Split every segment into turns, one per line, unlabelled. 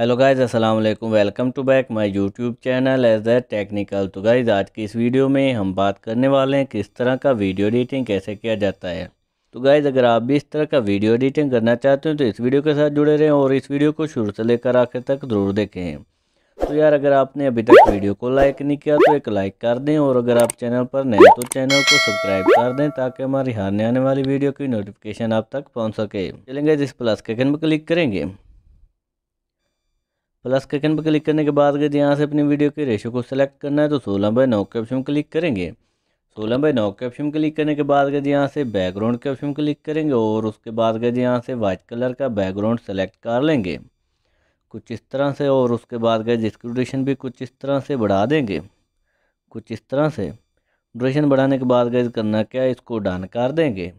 hello guys अस्सलाम वालेकुम welcome to back my YouTube channel as a technical तो guys आज की इस वीडियो में हम बात करने वाले हैं किस तरह का वीडियो एडिटिंग कैसे किया जाता है तो गाइस अगर आप भी इस तरह का वीडियो एडिटिंग करना चाहते हो तो इस वीडियो के साथ जुड़े रहें और इस वीडियो को शुरू से लेकर आखिर तक ज़रूर देखें तो यार अगर आपने अभी तक वीडियो को लाइक नहीं किया तो एक लाइक कर दें और अगर आप चैनल पर नए तो चैनल को सब्सक्राइब कर दें ताकि हमारी हारने आने वाली वीडियो की नोटिफिकेशन आप तक पहुँच सके चलेंगे जिस प्लस के कन पर क्लिक करेंगे प्लस के कैन पर क्लिक करने के बाद यदि यहाँ से अपनी वीडियो के रेशो को सिलेक्ट करना है तो सोलह बाई नौ के ऑप्शन क्लिक करेंगे सोलह बाई नौ के ऑप्शन क्लिक करने के बाद यदि यहाँ से बैकग्राउंड के ऑप्शन क्लिक करेंगे और उसके बाद यदि यहाँ से वाइट कलर का बैकग्राउंड सेलेक्ट कर लेंगे कुछ इस तरह से और उसके बाद गए जिसकी ड्यूरेशन भी कुछ इस तरह से बढ़ा देंगे कुछ इस तरह से ड्यूरेशन बढ़ाने के बाद गए करना क्या है इसको डन कर देंगे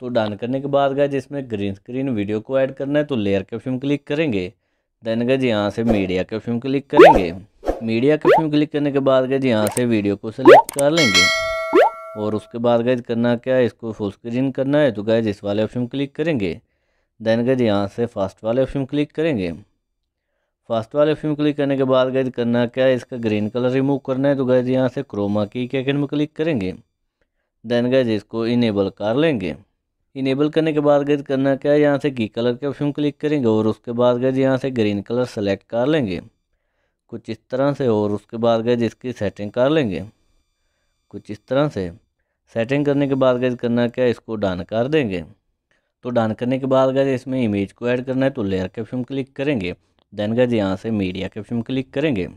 तो डन करने के बाद गए जिसमें ग्रीन स्क्रीन वीडियो को ऐड करना है तो लेयर के ऑप्शन क्लिक करेंगे देन गए जी यहाँ से मीडिया के ऑप्शन क्लिक करेंगे मीडिया के फ्यूम क्लिक करने के बाद गए जी यहाँ से वीडियो को सिलेक्ट कर लेंगे और उसके बाद गए करना क्या है इसको फुल स्क्रीन करना है तो गए इस वाले ऑप्शन क्लिक करेंगे देन गए यहाँ से फास्ट वाले ऑप्शन क्लिक करेंगे फास्ट वाले फिल्म क्लिक करने के बाद गए करना क्या है इसका ग्रीन कलर रिमूव करना है तो गैज यहाँ से क्रोमा की कैकन में क्लिक करेंगे देन जी इसको इनेबल कर लेंगे इनेबल करने के बाद गज करना क्या है यहाँ से की कलर के ऑप्शन क्लिक करेंगे और उसके बाद गज यहाँ से ग्रीन कलर सेलेक्ट कर लेंगे कुछ इस तरह से और उसके बाद गज इसकी सेटिंग कर लेंगे कुछ इस तरह से सेटिंग करने के बाद गज करना क्या इसको डन कर देंगे तो डन करने के बाद गज इसमें इमेज को ऐड करना है तो लेयर के ऑप्शन क्लिक करेंगे देन गज यहाँ से मीडिया के ऑप्शन क्लिक करेंगे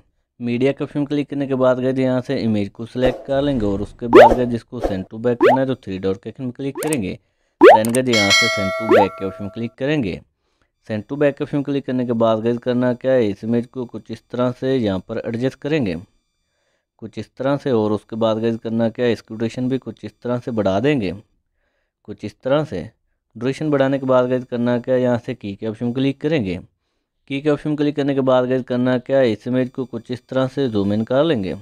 मीडिया के ऑप्शन क्लिक करने के बाद गए यहाँ से इमेज को सिलेक्ट कर लेंगे और उसके बाद गज इसको सेंड टू बैक करना है तो थ्री डॉट के ऑप्शन क्लिक करेंगे देन गए यहाँ से सेंड टू बैक के ऑप्शन क्लिक करेंगे सेंड टू बैक के ऑप्शन क्लिक करने के बाद गए करना क्या है इस इमेज को कुछ इस तरह से यहाँ पर एडजस्ट करेंगे कुछ इस तरह से और उसके बाद गए करना क्या है इसकी ड्यूरेशन भी कुछ इस तरह से बढ़ा देंगे कुछ इस तरह से ड्यूरेशन बढ़ाने के बाद गए करना क्या है यहाँ से की के ऑप्शन क्लिक करेंगे की के ऑप्शन क्लिक करने के बाद गए करना क्या है इस इमेज को कुछ इस तरह से जूम इन कर लेंगे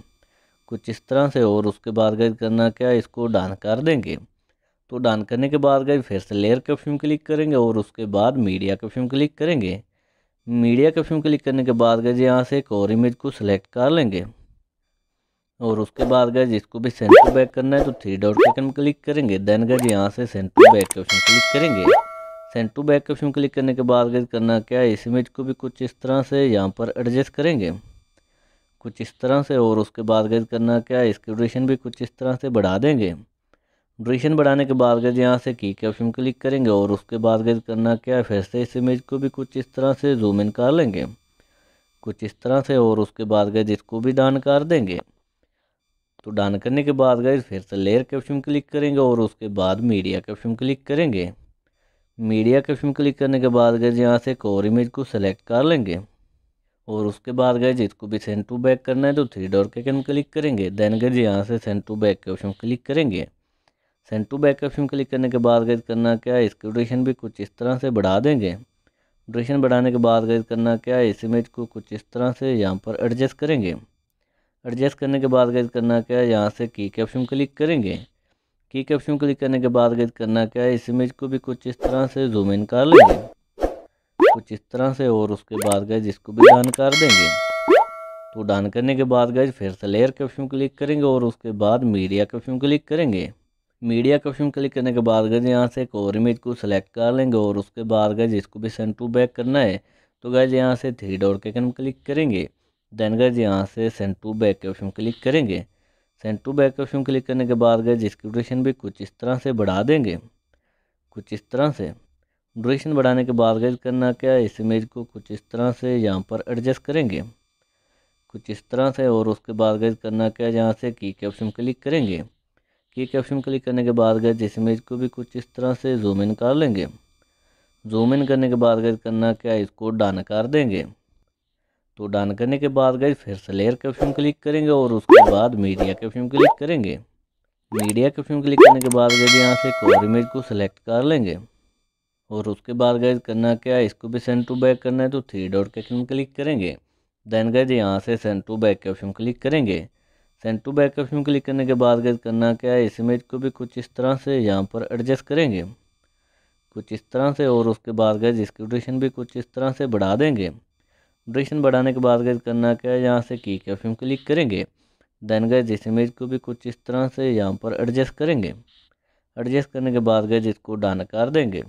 कुछ इस तरह से और उसके बाद गए करना क्या है इसको डान कर देंगे तो डन करने के बाद गए फिर से लेयर के ऑप्शन क्लिक करेंगे और उसके बाद मीडिया के ऑप्शन क्लिक करेंगे मीडिया के ऑप्शन क्लिक करने के बाद गए यहाँ से एक और इमेज को सिलेक्ट कर लेंगे और उसके बाद गए जिसको भी सेंटर बैक करना है तो थ्री डॉट सेकंड क्लिक करेंगे देन गए यहाँ से सेंटर बैक के ऑप्शन क्लिक करेंगे सेंटर बैक के ऑप्शन क्लिक करने के बाद गए करना क्या है इस इमेज को भी कुछ इस तरह से यहाँ पर एडजस्ट करेंगे कुछ इस तरह से और उसके बाद गए करना क्या है ड्यूरेशन भी कुछ इस तरह से बढ़ा देंगे ड्रेशन बढ़ाने के बाद गए यहाँ से की कैप्शन क्लिक करेंगे और उसके बाद गए करना क्या है फिर से इस इमेज को भी कुछ इस तरह से जूम इन कर लेंगे कुछ इस तरह से और उसके बाद गए इसको भी डान कर देंगे तो डान करने के बाद गए फिर से लेयर कैप्शन क्लिक करेंगे और उसके बाद मीडिया कैप्शन क्लिक करेंगे मीडिया कैप्शन क्लिक करने के बाद गए यहाँ से एक और इमेज को सेलेक्ट कर लेंगे और उसके बाद गए जिसको भी सेंड टू बैक करना है तो थ्री डॉट के क्लिक करेंगे देन गए यहाँ से सेंड टू बैक के ऑप्शन क्लिक करेंगे send to back option click करने के बाद गैद करना क्या इसकी ड्यूरेशन भी कुछ इस तरह से बढ़ा देंगे ड्यूरेशन बढ़ाने के बाद गैद करना क्या इस इमेज को कुछ इस तरह से यहाँ पर एडजस्ट करेंगे एडजस्ट करने के बाद गैद करना क्या है यहाँ से की कैप्शन क्लिक करेंगे की कैप्शन क्लिक करने के बाद गैद करना क्या है इस इमेज को भी कुछ इस तरह से जूम इन कर लेंगे कुछ इस तरह से और उसके बाद गए इसको भी डान कर देंगे तो डान करने के बाद गए फिर से लेयर कैप्शन क्लिक करेंगे और उसके बाद मीडिया कैप्शन क्लिक करेंगे मीडिया के ऑप्शन क्लिक करने के बाद गए यहाँ से एक और इमेज को सिलेक्ट कर लेंगे और उसके बाद गए जिसको भी सेंड टू बैक करना है तो गए यहाँ से थ्री डॉट के कन क्लिक करेंगे देन गए यहाँ से सेंड टू बैक के ऑप्शन क्लिक करेंगे सेंड टू बैक के ऑप्शन क्लिक करने के बाद गए जिसकी ड्यूरेशन भी कुछ इस तरह से बढ़ा देंगे कुछ इस तरह से ड्यूरेशन बढ़ाने के बाद गए करना क्या इस इमेज को कुछ इस तरह से यहाँ पर एडजस्ट करेंगे कुछ इस तरह से और उसके बाद गए करना क्या यहाँ से की के ऑप्शन क्लिक करेंगे के कैप्शन क्लिक करने के बाद गए जिस इमेज को भी कुछ इस तरह से जूम इन कर लेंगे जूम इन करने के बाद गए करना क्या इसको डन कर देंगे तो डन करने के बाद गए फिर से लेयर कैप्शन क्लिक करेंगे और उसके बाद मीडिया कैप्शन क्लिक करेंगे मीडिया कैप्शन क्लिक करने के बाद गए यहाँ से कोर इमेज को सिलेक्ट कर लेंगे और उसके बाद गए करना क्या इसको भी सेंड टू बैक करना है तो थ्री डॉट कैप्शन क्लिक करेंगे देन गए यहाँ से send to back caption click करेंगे सेंड टू बैक ऑप्शन में क्लिक करने के बाद गैस करना क्या है इस इमेज को भी कुछ इस तरह से यहाँ पर एडजस्ट करेंगे कुछ इस तरह से और उसके बाद गैस इसकी ड्यूरेशन भी कुछ इस तरह से बढ़ा देंगे ड्यूरेशन बढ़ाने के बाद गैस करना क्या है यहाँ से की के ऑप्शन क्लिक करेंगे देन गैस इस इमेज को भी कुछ इस तरह से यहाँ पर एडजस्ट करेंगे एडजस्ट करने के बाद गैस इसको डन कर देंगे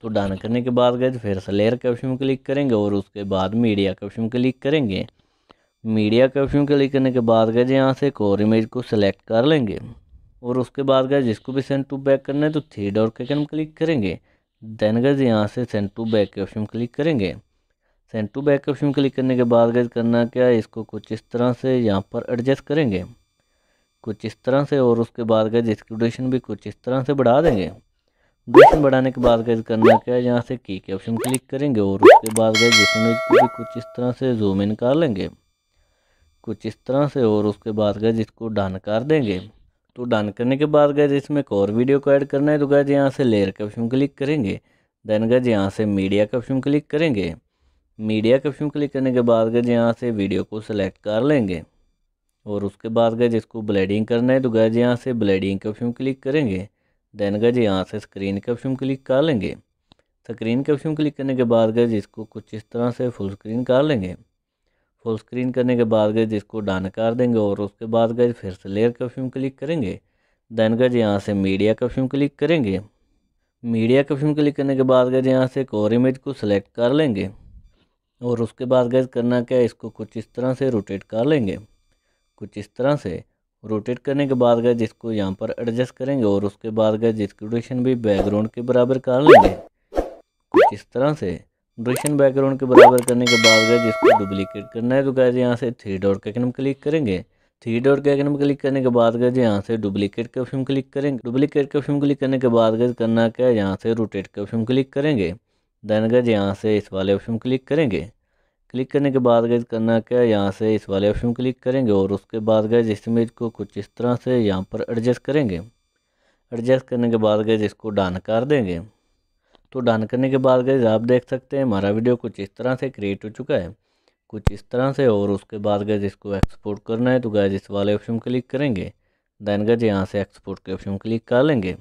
तो डन करने के बाद गैस फिर से लेयर के ऑप्शन क्लिक करेंगे और उसके बाद मीडिया के ऑप्शन क्लिक करेंगे मीडिया के ऑप्शन क्लिक करने के बाद गए यहाँ से एक और इमेज को सिलेक्ट कर लेंगे और उसके बाद गए जिसको भी सेंड टू बैक करना है तो थ्री डॉट के हम क्लिक करेंगे देन गज यहाँ से सेंड टू बैक के ऑप्शन क्लिक करेंगे सेंड टू बैक के ऑप्शन क्लिक करने के बाद गज करना क्या है इसको कुछ इस तरह से यहाँ पर एडजस्ट करेंगे कुछ इस तरह से और उसके बाद गज इसकी ड्यूरेशन भी कुछ इस तरह से बढ़ा देंगे ड्यूरेशन बढ़ाने के बाद गज करना क्या है यहाँ से की के ऑप्शन क्लिक करेंगे और उसके बाद गए इस इमेज को भी कुछ इस तरह से जूम इन कर लेंगे कुछ इस तरह से और उसके बाद गए इसको डन कर देंगे तो डन करने के बाद गए इसमें एक और वीडियो को ऐड करना है तो गए यहाँ से लेयर के ऑप्शन क्लिक करेंगे देन गए यहाँ से मीडिया के ऑप्शन क्लिक करेंगे मीडिया के ऑप्शन क्लिक करने के बाद गए यहाँ से वीडियो को सिलेक्ट कर लेंगे और उसके बाद गए जिसको ब्लेडिंग करना है तो गए यहाँ से ब्लेडिंग के ऑप्शन क्लिक करेंगे देन गए यहाँ से स्क्रीन के ऑप्शन क्लिक कर लेंगे स्क्रीन के ऑप्शन क्लिक करने के बाद गए जिसको कुछ इस तरह से फुल स्क्रीन कर लेंगे फुल स्क्रीन करने के बाद गए जिसको डन कर देंगे और उसके बाद गए फिर से लेयर का फ्यूम क्लिक करेंगे देन गज यहाँ से मीडिया का फ्यूम क्लिक करेंगे मीडिया का फ्यूम क्लिक करने के बाद गए यहाँ से एक और इमेज को सिलेक्ट कर लेंगे और उसके बाद गए करना क्या इसको कुछ इस तरह से रोटेट कर लेंगे कुछ इस तरह से रोटेट करने के बाद गए जिसको यहाँ पर एडजस्ट करेंगे और उसके बाद गए जिसकी रोटेशन भी बैकग्राउंड के बराबर कर लेंगे कुछ इस तरह से ब्रशन बैकग्राउंड के बराबर करने के बाद गए जिसको डुप्लीकेट करना है तो गए यहाँ से थ्री डॉट के आइकन क्लिक करेंगे थ्री डॉट के आइकन क्लिक करने के बाद गए यहाँ से डुप्लीकेट के ऑप्शन क्लिक करेंगे डुप्लीकेट के ऑप्शन क्लिक करने के बाद गए करना क्या है यहाँ से रोटेट के ऑप्शन क्लिक करेंगे देन गए यहाँ से इस वाले ऑप्शन क्लिक करेंगे क्लिक करने के बाद गए करना क्या है यहाँ से इस वाले ऑप्शन क्लिक करेंगे और उसके बाद गए इस इमेज को कुछ इस तरह से यहाँ पर एडजस्ट करेंगे एडजस्ट करने के बाद गए इसको डन कर देंगे तो डन करने के बाद गैज आप देख सकते हैं हमारा वीडियो कुछ इस तरह से क्रिएट हो चुका है कुछ इस तरह से और उसके बाद गए इसको एक्सपोर्ट करना है तो गए इस वाले ऑप्शन क्लिक करेंगे देन गज यहाँ से एक्सपोर्ट के ऑप्शन क्लिक कर लेंगे